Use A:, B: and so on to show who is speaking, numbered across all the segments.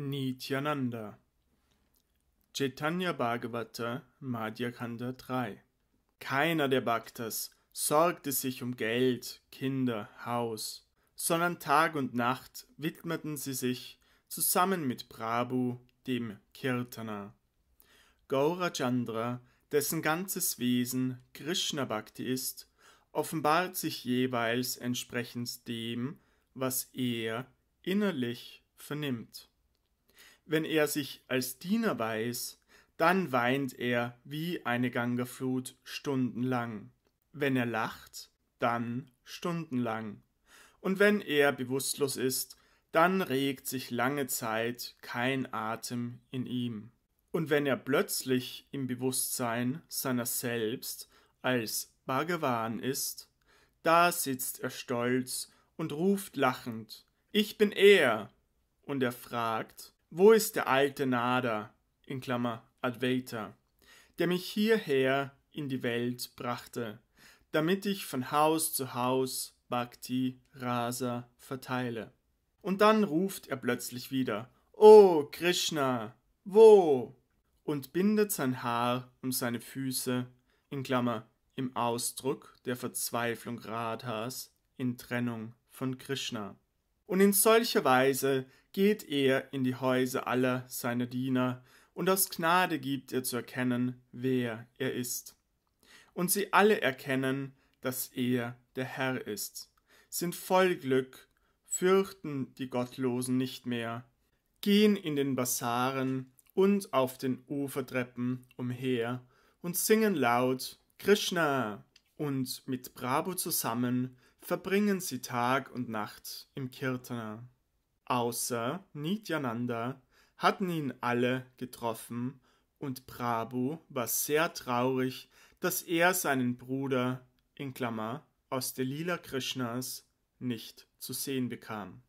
A: Nityananda Chaitanya Bhagavata Madhya Kanda 3 Keiner der Bhaktas sorgte sich um Geld, Kinder, Haus, sondern Tag und Nacht widmeten sie sich zusammen mit Prabhu, dem Kirtana. Gaurachandra, dessen ganzes Wesen Krishna Bhakti ist, offenbart sich jeweils entsprechend dem, was er innerlich vernimmt. Wenn er sich als Diener weiß, dann weint er wie eine Gangerflut stundenlang. Wenn er lacht, dann stundenlang. Und wenn er bewusstlos ist, dann regt sich lange Zeit kein Atem in ihm. Und wenn er plötzlich im Bewusstsein seiner selbst als Bhagavan ist, da sitzt er stolz und ruft lachend Ich bin er. Und er fragt wo ist der alte Nader, in Klammer Advaita, der mich hierher in die Welt brachte, damit ich von Haus zu Haus Bhakti Rasa verteile? Und dann ruft er plötzlich wieder, O Krishna, wo? und bindet sein Haar um seine Füße, in Klammer, im Ausdruck der Verzweiflung Radhas in Trennung von Krishna. Und in solcher Weise geht er in die Häuser aller seiner Diener, und aus Gnade gibt er zu erkennen, wer er ist. Und sie alle erkennen, dass er der Herr ist, sind voll Glück, fürchten die Gottlosen nicht mehr, gehen in den Basaren und auf den Ufertreppen umher und singen laut Krishna. Und mit Bravo zusammen verbringen sie Tag und Nacht im Kirtana. Außer Nityananda hatten ihn alle getroffen, und Prabhu war sehr traurig, dass er seinen Bruder in Klammer aus der Lila Krishnas nicht zu sehen bekam.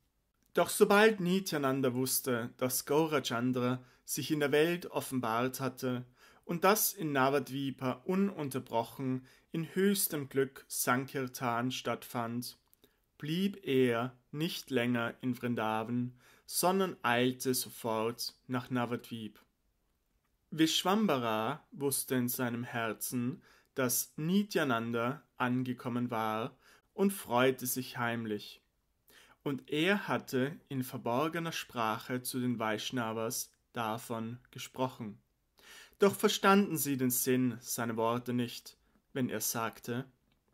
A: Doch sobald Nityananda wusste, dass Gaurachandra sich in der Welt offenbart hatte und dass in Navadvipa ununterbrochen in höchstem Glück Sankirtan stattfand, blieb er nicht länger in Vrindavan, sondern eilte sofort nach Navadvip. Vishwambara wusste in seinem Herzen, dass Nityananda angekommen war und freute sich heimlich. Und er hatte in verborgener Sprache zu den Vaishnavas davon gesprochen. Doch verstanden sie den Sinn seiner Worte nicht, wenn er sagte,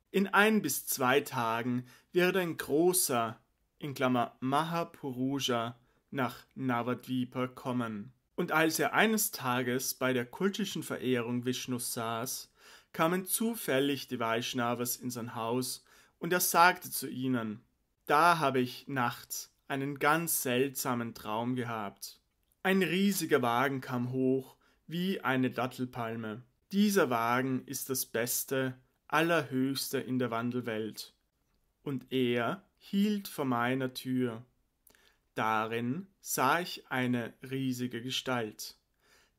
A: in ein bis zwei Tagen wird ein großer in Klammer Mahapuruja nach Navadvipa kommen. Und als er eines Tages bei der kultischen Verehrung Vishnus saß, kamen zufällig die Vaishnavas in sein Haus und er sagte zu ihnen, da habe ich nachts einen ganz seltsamen Traum gehabt. Ein riesiger Wagen kam hoch, wie eine Dattelpalme. Dieser Wagen ist das Beste, Allerhöchste in der Wandelwelt. Und er hielt vor meiner Tür. Darin sah ich eine riesige Gestalt,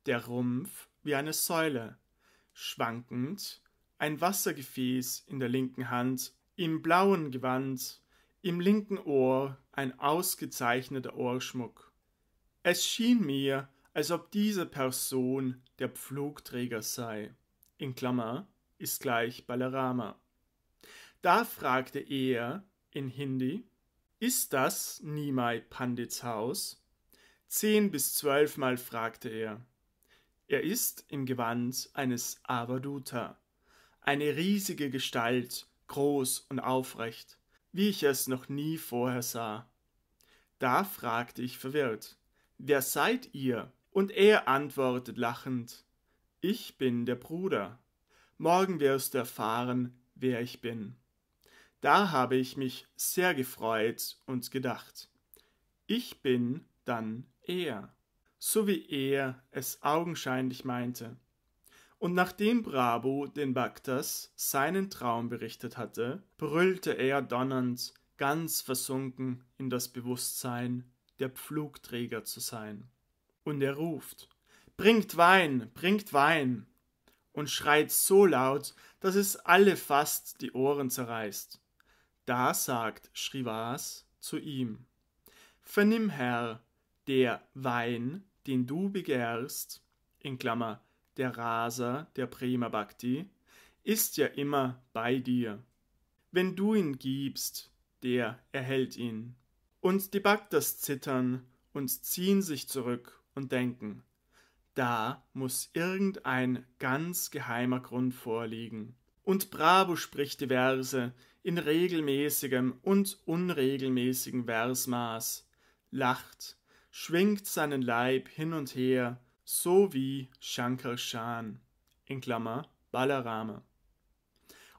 A: der Rumpf wie eine Säule, schwankend, ein Wassergefäß in der linken Hand, im blauen Gewand, im linken Ohr ein ausgezeichneter Ohrschmuck. Es schien mir, als ob diese Person der Pflugträger sei. In Klammer, ist gleich Balarama. Da fragte er in Hindi, ist das Nimai Pandits Haus? Zehn bis zwölfmal fragte er. Er ist im Gewand eines Avaduta, eine riesige Gestalt, groß und aufrecht, wie ich es noch nie vorher sah. Da fragte ich verwirrt, wer seid ihr? Und er antwortet lachend, ich bin der Bruder. Morgen wirst du erfahren, wer ich bin. Da habe ich mich sehr gefreut und gedacht, ich bin dann er, so wie er es augenscheinlich meinte. Und nachdem Brabo den Baktas seinen Traum berichtet hatte, brüllte er donnernd, ganz versunken in das Bewusstsein, der Pflugträger zu sein. Und er ruft Bringt Wein, bringt Wein und schreit so laut, dass es alle fast die Ohren zerreißt. Da sagt Shrivas zu ihm, Vernimm, Herr, der Wein, den du begehrst, in Klammer, der Raser der Prema Bhakti, ist ja immer bei dir. Wenn du ihn gibst, der erhält ihn. Und die Bhaktas zittern und ziehen sich zurück und denken, da muss irgendein ganz geheimer Grund vorliegen. Und Bravo spricht die Verse in regelmäßigem und unregelmäßigem Versmaß, lacht, schwingt seinen Leib hin und her, so wie Shankar Shan, in Klammer Balarama.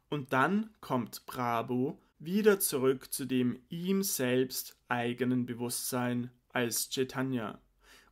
A: Und dann kommt Bravo wieder zurück zu dem ihm selbst eigenen Bewusstsein als Chaitanya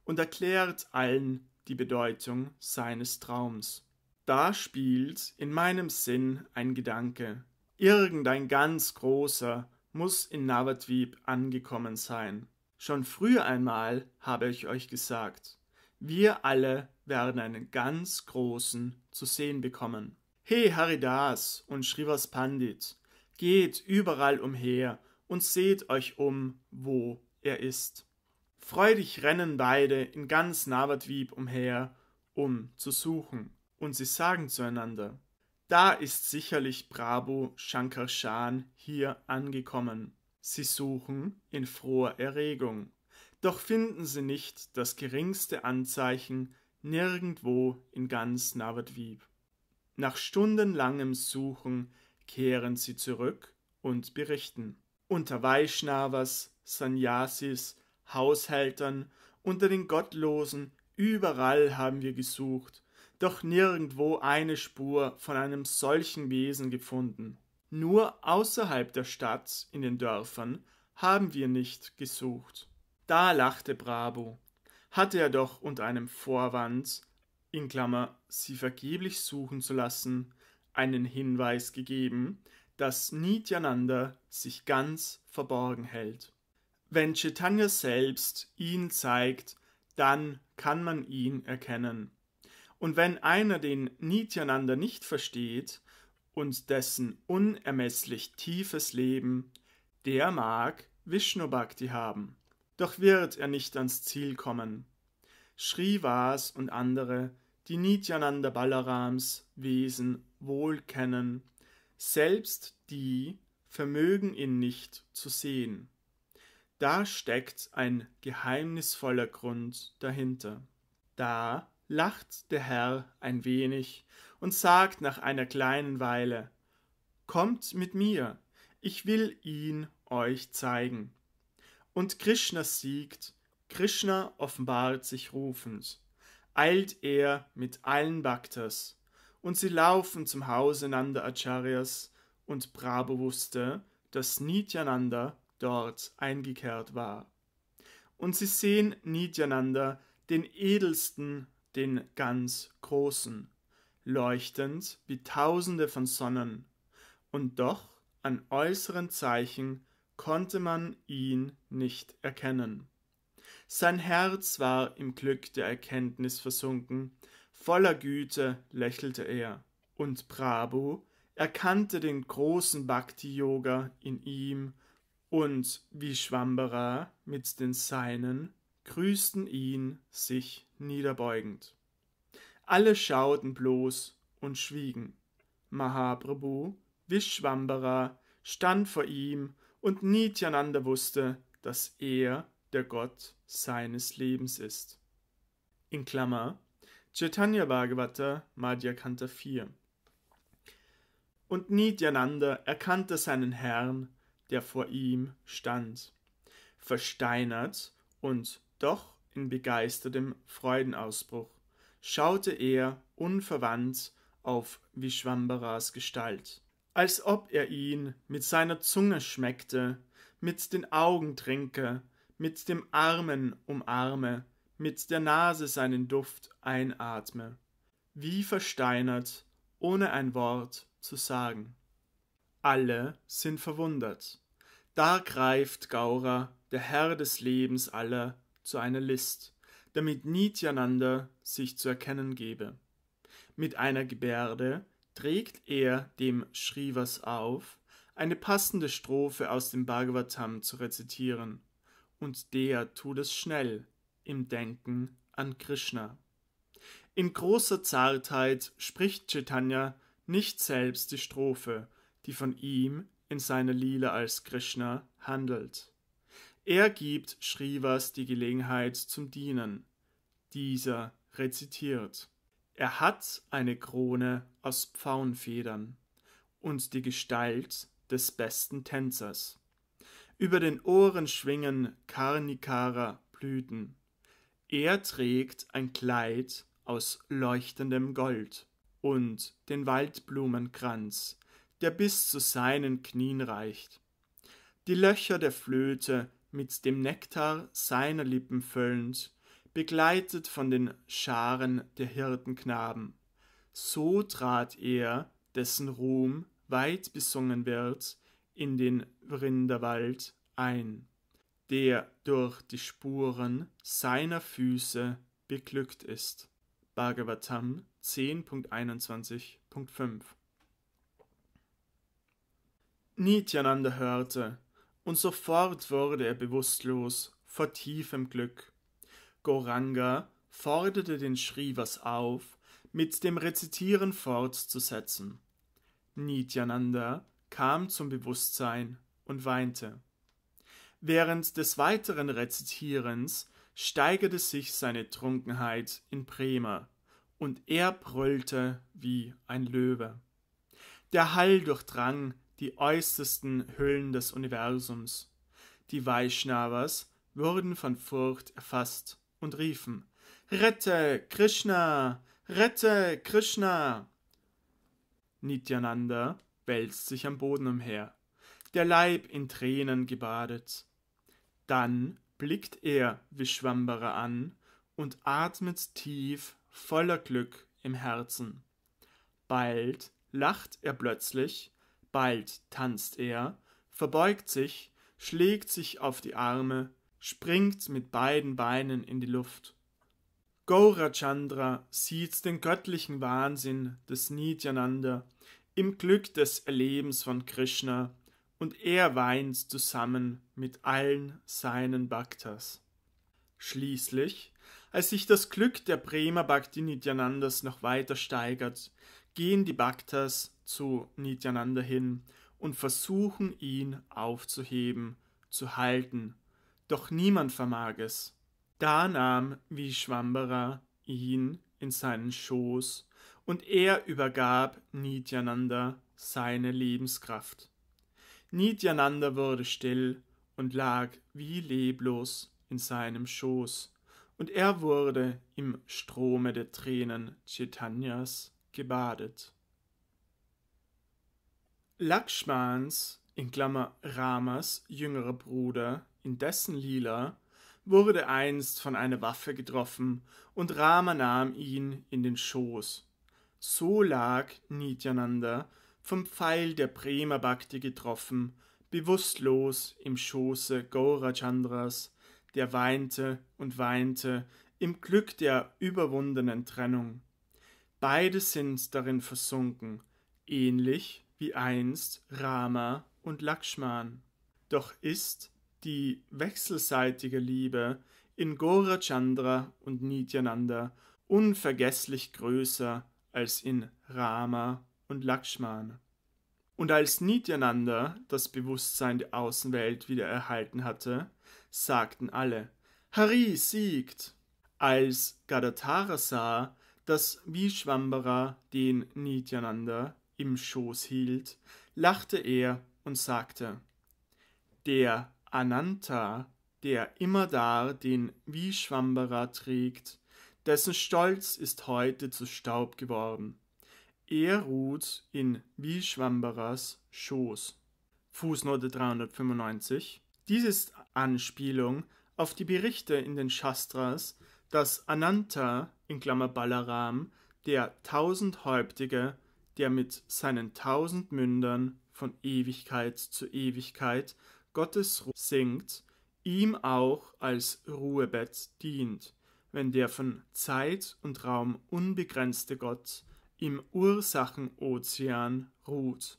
A: und erklärt allen, die Bedeutung seines Traums. Da spielt in meinem Sinn ein Gedanke. Irgendein ganz großer muss in Navadvip angekommen sein. Schon früher einmal habe ich euch gesagt, wir alle werden einen ganz großen zu sehen bekommen. He Haridas und Shrivas Pandit, geht überall umher und seht euch um, wo er ist. Freudig rennen beide in ganz Navatwib umher, um zu suchen, und sie sagen zueinander, da ist sicherlich Prabhu Shankarshan hier angekommen. Sie suchen in froher Erregung, doch finden sie nicht das geringste Anzeichen nirgendwo in ganz Navadvip. Nach stundenlangem Suchen kehren sie zurück und berichten. Unter Vaishnavas, Sannyasis Haushältern, unter den Gottlosen, überall haben wir gesucht, doch nirgendwo eine Spur von einem solchen Wesen gefunden. Nur außerhalb der Stadt, in den Dörfern, haben wir nicht gesucht. Da lachte Brabo. Hatte er doch unter einem Vorwand, in Klammer, sie vergeblich suchen zu lassen, einen Hinweis gegeben, dass Nityananda sich ganz verborgen hält. Wenn Chaitanya selbst ihn zeigt, dann kann man ihn erkennen. Und wenn einer den Nityananda nicht versteht und dessen unermesslich tiefes Leben, der mag Vishnu Bhakti haben. Doch wird er nicht ans Ziel kommen. Shrivas und andere, die Nityananda Balarams Wesen wohl kennen, selbst die vermögen ihn nicht zu sehen. Da steckt ein geheimnisvoller Grund dahinter. Da lacht der Herr ein wenig und sagt nach einer kleinen Weile Kommt mit mir, ich will ihn euch zeigen. Und Krishna siegt, Krishna offenbart sich rufend, eilt er mit allen Bhaktas, und sie laufen zum Hause Nanda Acharyas, und Prabhu wusste, dass Nityananda dort eingekehrt war. Und sie sehen Nityananda, den edelsten, den ganz großen, leuchtend wie tausende von Sonnen. Und doch an äußeren Zeichen konnte man ihn nicht erkennen. Sein Herz war im Glück der Erkenntnis versunken, voller Güte lächelte er, und Prabhu erkannte den großen Bhakti-Yoga in ihm und wie Schwamberer mit den Seinen grüßten ihn sich niederbeugend. Alle schauten bloß und schwiegen. Mahaprabhu, wie Vishwambara, stand vor ihm und Nityananda wusste, dass er der Gott seines Lebens ist. In Klammer Chaitanya Bhagavata Madhya Kanta 4 Und Nityananda erkannte seinen Herrn der vor ihm stand, versteinert und doch in begeistertem Freudenausbruch, schaute er unverwandt auf Vishwambaras Gestalt, als ob er ihn mit seiner Zunge schmeckte, mit den Augen trinke, mit dem Armen umarme, mit der Nase seinen Duft einatme, wie versteinert, ohne ein Wort zu sagen alle sind verwundert. Da greift Gaura, der Herr des Lebens aller, zu einer List, damit Nityananda sich zu erkennen gebe. Mit einer Gebärde trägt er dem Shrivas auf, eine passende Strophe aus dem Bhagavatam zu rezitieren, und der tut es schnell im Denken an Krishna. In großer Zartheit spricht Chaitanya nicht selbst die Strophe, die von ihm in seiner Lila als Krishna handelt. Er gibt Shrivas die Gelegenheit zum Dienen. Dieser rezitiert. Er hat eine Krone aus Pfauenfedern und die Gestalt des besten Tänzers. Über den Ohren schwingen Karnikara Blüten. Er trägt ein Kleid aus leuchtendem Gold und den Waldblumenkranz, der bis zu seinen Knien reicht. Die Löcher der Flöte mit dem Nektar seiner Lippen füllend, begleitet von den Scharen der Hirtenknaben. So trat er, dessen Ruhm weit besungen wird, in den Rinderwald ein, der durch die Spuren seiner Füße beglückt ist. Bhagavatam 10.21.5 Nityananda hörte, und sofort wurde er bewusstlos vor tiefem Glück. Goranga forderte den Shrivas auf, mit dem Rezitieren fortzusetzen. Nityananda kam zum Bewusstsein und weinte. Während des weiteren Rezitierens steigerte sich seine Trunkenheit in Prema, und er brüllte wie ein Löwe. Der Hall durchdrang die äußersten Höhlen des Universums. Die Vaishnavas wurden von Furcht erfasst und riefen Rette Krishna, rette Krishna. Nityananda wälzt sich am Boden umher, der Leib in Tränen gebadet. Dann blickt er Vishwambara an und atmet tief voller Glück im Herzen. Bald lacht er plötzlich bald tanzt er verbeugt sich schlägt sich auf die arme springt mit beiden beinen in die luft Gaurachandra sieht den göttlichen Wahnsinn des Nityananda im Glück des Erlebens von Krishna und er weint zusammen mit allen seinen Bhaktas. Schließlich, als sich das Glück der Prema Bhakti Nityanandas noch weiter steigert, gehen die Bhaktas zu Nityananda hin und versuchen ihn aufzuheben, zu halten, doch niemand vermag es. Da nahm Vishwambara ihn in seinen Schoß und er übergab Nityananda seine Lebenskraft. Nityananda wurde still und lag wie leblos in seinem Schoß, und er wurde im Strome der Tränen Chaitanyas gebadet. Lakshmans in Klammer Ramas jüngerer Bruder, in dessen Lila, wurde einst von einer Waffe getroffen und Rama nahm ihn in den Schoß. So lag Nityananda vom Pfeil der Prema Bhakti getroffen, bewusstlos im Schoße Gaurachandras, der weinte und weinte im Glück der überwundenen Trennung. Beide sind darin versunken, ähnlich wie einst Rama und Lakshman. Doch ist die wechselseitige Liebe in Gorachandra und Nityananda unvergesslich größer als in Rama und Lakshman. Und als Nityananda das Bewusstsein der Außenwelt wieder erhalten hatte, sagten alle, Hari siegt. Als Gadatara sah, das Vishwambara den Nityananda im Schoß hielt, lachte er und sagte, der Ananta, der immerdar den Vishwambara trägt, dessen Stolz ist heute zu Staub geworden. Er ruht in Vishwambaras Schoß. Fußnote 395. Dies ist Anspielung auf die Berichte in den Shastras, dass Ananta in Klammer Balaram, der tausendhäuptige, der mit seinen tausend Mündern von Ewigkeit zu Ewigkeit Gottes Ruhe singt, ihm auch als Ruhebett dient, wenn der von Zeit und Raum unbegrenzte Gott im Ursachenozean ruht.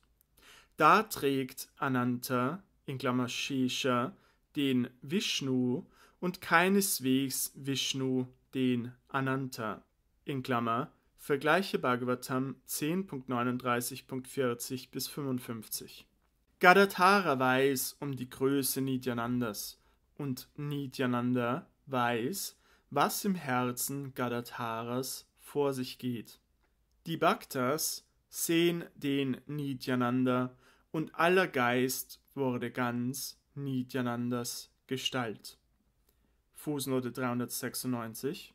A: Da trägt Ananta in Klammer Shesha den Vishnu und keineswegs Vishnu den Ananta in Klammer, vergleiche Bhagavatam 10.39.40 bis 55. Gadatara weiß um die Größe Nityanandas und Nityananda weiß, was im Herzen Gadataras vor sich geht. Die Bhaktas sehen den Nityananda und aller Geist wurde ganz Nityanandas Gestalt. Fußnote 396.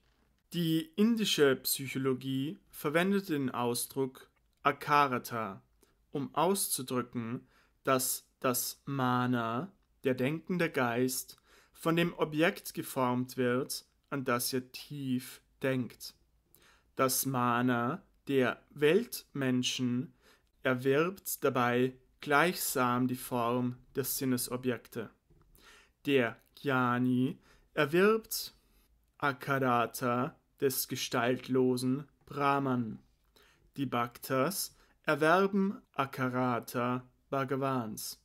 A: Die indische Psychologie verwendet den Ausdruck Akarata, um auszudrücken, dass das Mana, der denkende Geist, von dem Objekt geformt wird, an das er tief denkt. Das Mana der Weltmenschen erwirbt dabei gleichsam die Form der Sinnesobjekte. Der Jnani erwirbt Akharata des gestaltlosen Brahman. Die Bhaktas erwerben Akarata Bhagavans.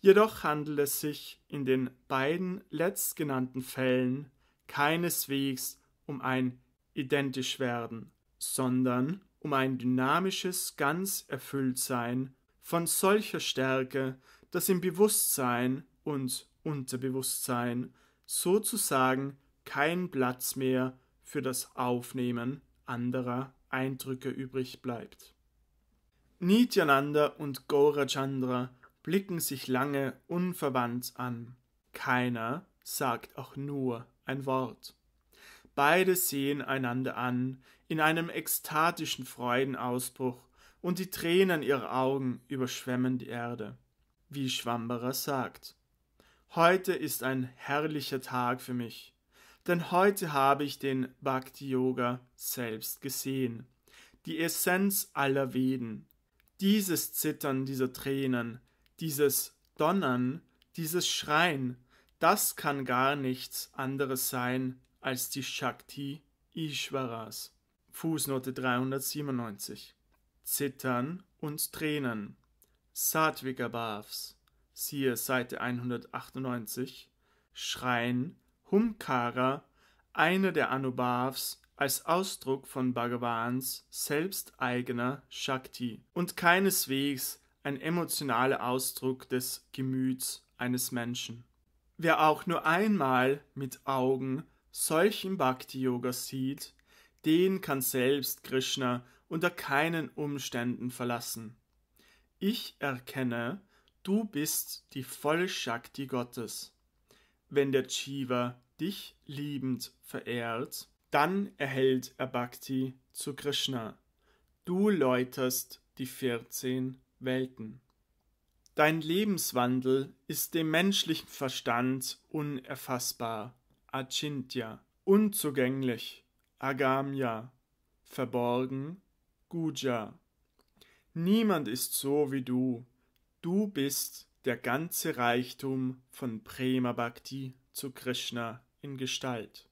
A: Jedoch handelt es sich in den beiden letztgenannten Fällen keineswegs um ein Identischwerden, sondern um ein dynamisches ganz Erfülltsein von solcher Stärke, dass im Bewusstsein und Unterbewusstsein sozusagen kein Platz mehr für das Aufnehmen anderer Eindrücke übrig bleibt. Nityananda und Gaurachandra blicken sich lange unverwandt an. Keiner sagt auch nur ein Wort. Beide sehen einander an, in einem ekstatischen Freudenausbruch, und die Tränen ihrer Augen überschwemmen die Erde. Wie Schwamberer sagt, Heute ist ein herrlicher Tag für mich, denn heute habe ich den Bhakti Yoga selbst gesehen, die Essenz aller Veden. Dieses Zittern dieser Tränen, dieses Donnern, dieses Schreien, das kann gar nichts anderes sein als die Shakti Ishwaras. Fußnote 397. Zittern und Tränen. Satvika Bhavs siehe Seite 198, schreien Humkara, einer der Anubhavs, als Ausdruck von Bhagavans selbsteigener Shakti und keineswegs ein emotionaler Ausdruck des Gemüts eines Menschen. Wer auch nur einmal mit Augen solchen Bhakti-Yoga sieht, den kann selbst Krishna unter keinen Umständen verlassen. Ich erkenne, Du bist die volle Shakti Gottes. Wenn der Jiva dich liebend verehrt, dann erhält er Bhakti zu Krishna. Du läuterst die 14 Welten. Dein Lebenswandel ist dem menschlichen Verstand unerfassbar, Achintya, unzugänglich, Agamya, verborgen, Guja. Niemand ist so wie du, Du bist der ganze Reichtum von Prema Bhakti zu Krishna in Gestalt.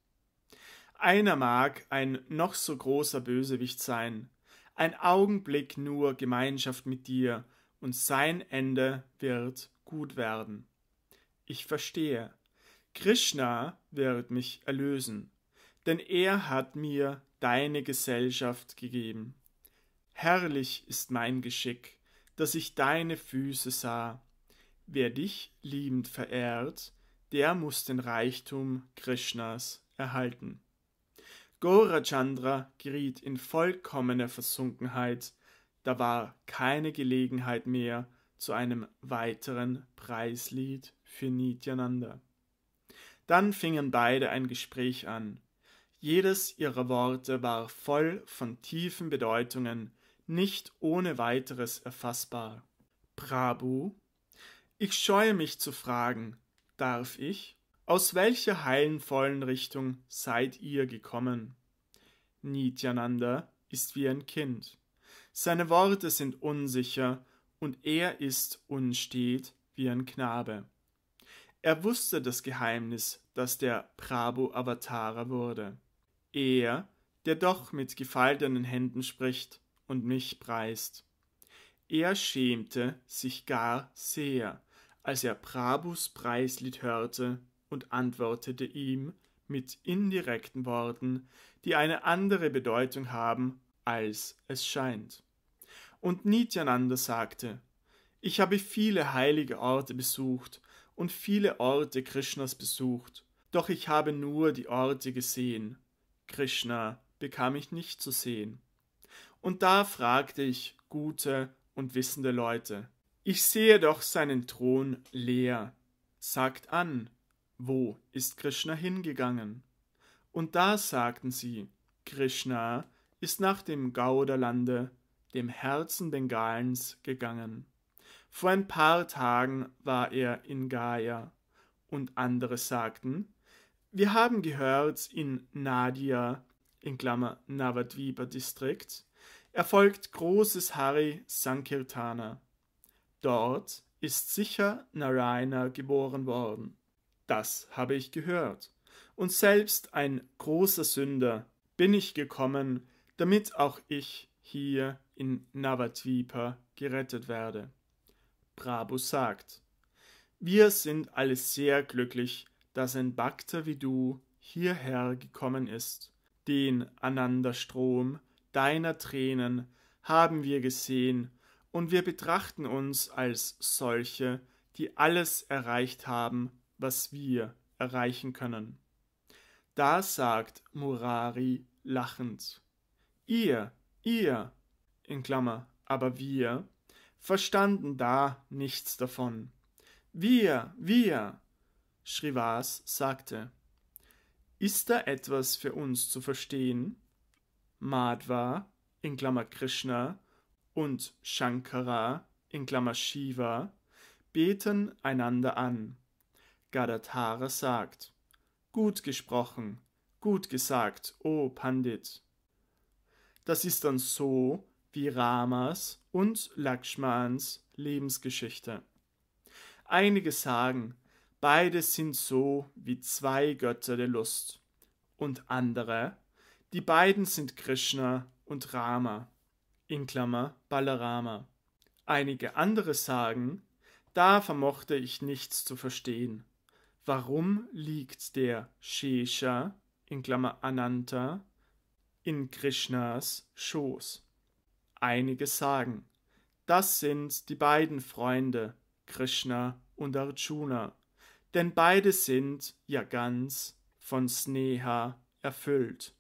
A: Einer mag ein noch so großer Bösewicht sein, ein Augenblick nur Gemeinschaft mit dir, und sein Ende wird gut werden. Ich verstehe. Krishna wird mich erlösen, denn er hat mir deine Gesellschaft gegeben. Herrlich ist mein Geschick dass ich deine Füße sah. Wer dich liebend verehrt, der muss den Reichtum Krishnas erhalten. Gorachandra geriet in vollkommene Versunkenheit, da war keine Gelegenheit mehr zu einem weiteren Preislied für Nityananda. Dann fingen beide ein Gespräch an. Jedes ihrer Worte war voll von tiefen Bedeutungen, nicht ohne weiteres erfassbar. Prabhu, ich scheue mich zu fragen, darf ich? Aus welcher heilenvollen Richtung seid ihr gekommen? Nityananda ist wie ein Kind. Seine Worte sind unsicher und er ist unstet wie ein Knabe. Er wusste das Geheimnis, dass der Prabhu Avatara wurde. Er, der doch mit gefaltenen Händen spricht, und mich preist. Er schämte sich gar sehr, als er Prabhus Preislied hörte und antwortete ihm mit indirekten Worten, die eine andere Bedeutung haben, als es scheint. Und Nityananda sagte, ich habe viele heilige Orte besucht und viele Orte Krishnas besucht, doch ich habe nur die Orte gesehen. Krishna bekam ich nicht zu sehen. Und da fragte ich gute und wissende Leute. Ich sehe doch seinen Thron leer. Sagt an, wo ist Krishna hingegangen? Und da sagten sie, Krishna ist nach dem Gauderlande, dem Herzen Bengalens, gegangen. Vor ein paar Tagen war er in Gaia. Und andere sagten, wir haben gehört in Nadia, in Klammer Navadvipa Distrikt, erfolgt großes Hari Sankirtana. Dort ist sicher Narayana geboren worden. Das habe ich gehört. Und selbst ein großer Sünder bin ich gekommen, damit auch ich hier in Navadvipa gerettet werde. Prabhu sagt, wir sind alle sehr glücklich, dass ein Bhakta wie du hierher gekommen ist, den Ananda-Strom deiner Tränen haben wir gesehen, und wir betrachten uns als solche, die alles erreicht haben, was wir erreichen können. Da sagt Murari lachend, ihr, ihr, in Klammer, aber wir, verstanden da nichts davon. Wir, wir, Srivas sagte, ist da etwas für uns zu verstehen? Madhva in Klammer Krishna und Shankara in Klammer Shiva beten einander an. Gadatara sagt, gut gesprochen, gut gesagt, o Pandit. Das ist dann so wie Ramas und Lakshmans Lebensgeschichte. Einige sagen, beide sind so wie zwei Götter der Lust, und andere die beiden sind Krishna und Rama, in Klammer Balarama. Einige andere sagen, da vermochte ich nichts zu verstehen. Warum liegt der Shesha, in Klammer Ananta, in Krishnas Schoß? Einige sagen, das sind die beiden Freunde, Krishna und Arjuna, denn beide sind ja ganz von Sneha erfüllt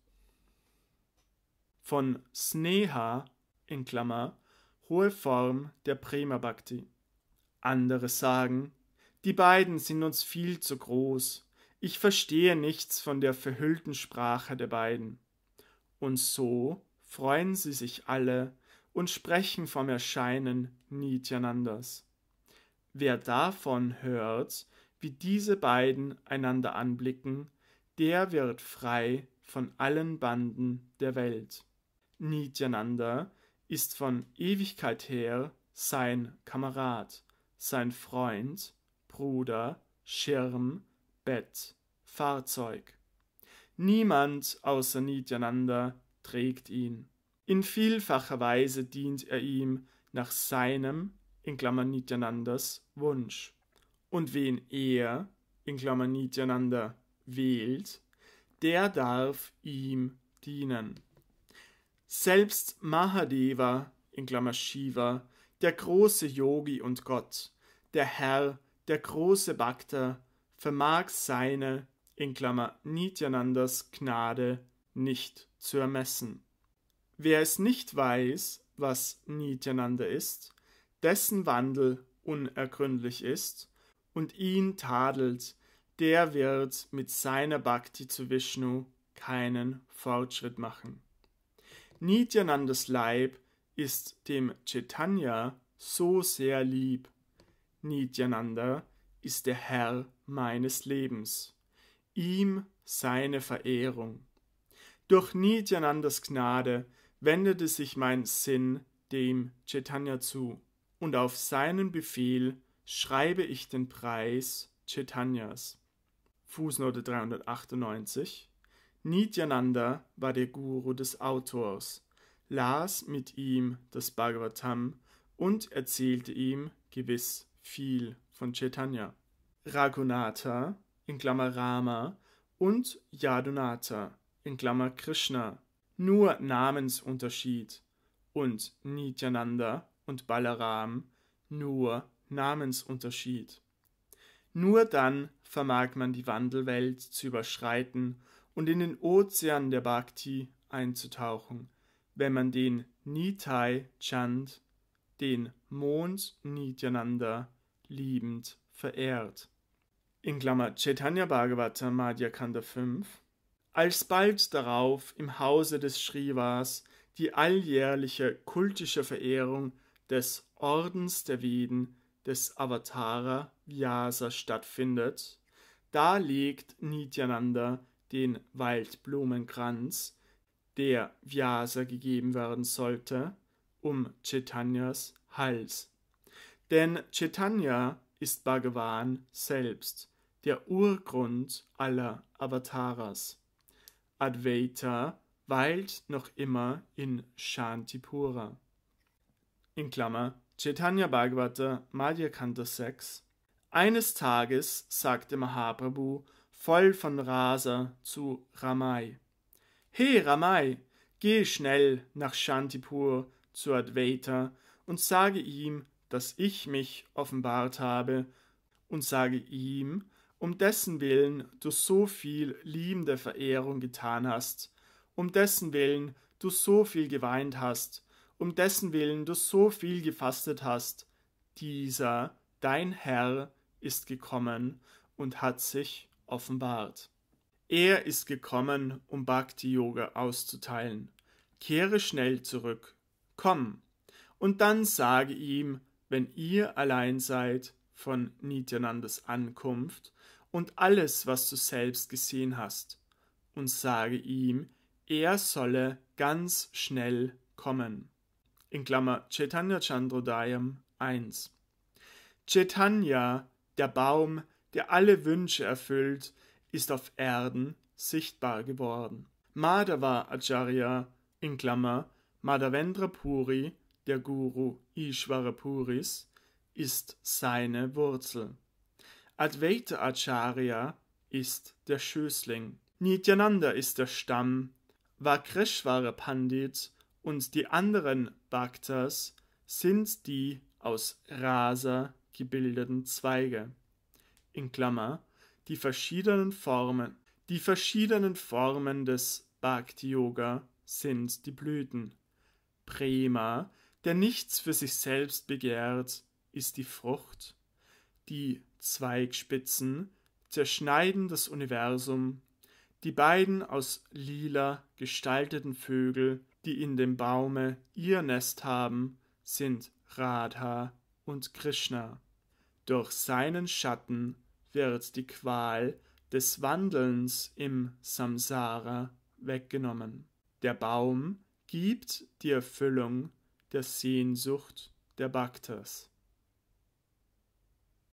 A: von Sneha in Klammer, hohe Form der Prema Bhakti. Andere sagen, die beiden sind uns viel zu groß. Ich verstehe nichts von der verhüllten Sprache der beiden. Und so freuen sie sich alle und sprechen vom Erscheinen Nityanandas. Wer davon hört, wie diese beiden einander anblicken, der wird frei von allen Banden der Welt. Nityananda ist von Ewigkeit her sein Kamerad, sein Freund, Bruder, Schirm, Bett, Fahrzeug. Niemand außer Nityananda trägt ihn. In vielfacher Weise dient er ihm nach seinem, in Klammern Nityanandas, Wunsch. Und wen er, in Klammern Nityananda, wählt, der darf ihm dienen. Selbst Mahadeva, in Klammer Shiva, der große Yogi und Gott, der Herr, der große Bhakta, vermag seine, in Klammer Nityanandas Gnade nicht zu ermessen. Wer es nicht weiß, was Nityananda ist, dessen Wandel unergründlich ist und ihn tadelt, der wird mit seiner Bhakti zu Vishnu keinen Fortschritt machen. Nityanandas Leib ist dem Chaitanya so sehr lieb. Nityananda ist der Herr meines Lebens. Ihm seine Verehrung. Durch Nityanandas Gnade wendete sich mein Sinn dem Chaitanya zu, und auf seinen Befehl schreibe ich den Preis Chaitanyas. Fußnote 398 Nityananda war der Guru des Autors, las mit ihm das Bhagavatam und erzählte ihm gewiss viel von Chaitanya. Raghunatha in Klammer Rama und Yadunatha in Klammer Krishna, nur Namensunterschied und Nityananda und Balaram nur Namensunterschied. Nur dann vermag man die Wandelwelt zu überschreiten und in den Ozean der Bhakti einzutauchen, wenn man den Nitai Chand, den Mond Nityananda, liebend verehrt. In Klammer Chaitanya Bhagavata Madhya Kanda 5 Alsbald darauf im Hause des Srivas die alljährliche kultische Verehrung des Ordens der Veden des Avatara Vyasa stattfindet, da legt Nityananda den Waldblumenkranz, der Vyasa gegeben werden sollte, um Chaitanyas Hals. Denn Chaitanya ist Bhagavan selbst, der Urgrund aller Avataras. Advaita weilt noch immer in Shantipura. In Klammer Chaitanya Bhagavata Madhyakanta 6 Eines Tages sagte Mahaprabhu voll von Raser, zu Ramai. He Ramai, geh schnell nach Shantipur zu Advaita und sage ihm, dass ich mich offenbart habe, und sage ihm, um dessen Willen du so viel liebende Verehrung getan hast, um dessen Willen du so viel geweint hast, um dessen Willen du so viel gefastet hast, dieser, dein Herr, ist gekommen und hat sich offenbart. Er ist gekommen, um Bhakti Yoga auszuteilen. Kehre schnell zurück, komm, und dann sage ihm, wenn ihr allein seid von Nityanandas Ankunft und alles, was du selbst gesehen hast, und sage ihm, er solle ganz schnell kommen. In Klammer Chaitanya Chandrodayam 1. Chaitanya, der Baum, der alle Wünsche erfüllt, ist auf Erden sichtbar geworden. Madhava Acharya in Klammer Madhavendra Puri, der Guru Ishvara Puris, ist seine Wurzel. Advaita Acharya ist der Schößling. Nityananda ist der Stamm. Vakreshvara Pandit und die anderen Bhaktas sind die aus Rasa gebildeten Zweige in Klammer, die verschiedenen Formen. Die verschiedenen Formen des Bhakti Yoga sind die Blüten. Prema, der nichts für sich selbst begehrt, ist die Frucht. Die Zweigspitzen zerschneiden das Universum. Die beiden aus lila gestalteten Vögel, die in dem Baume ihr Nest haben, sind Radha und Krishna. Durch seinen Schatten wird die Qual des Wandelns im Samsara weggenommen. Der Baum gibt die Erfüllung der Sehnsucht der Bhaktas.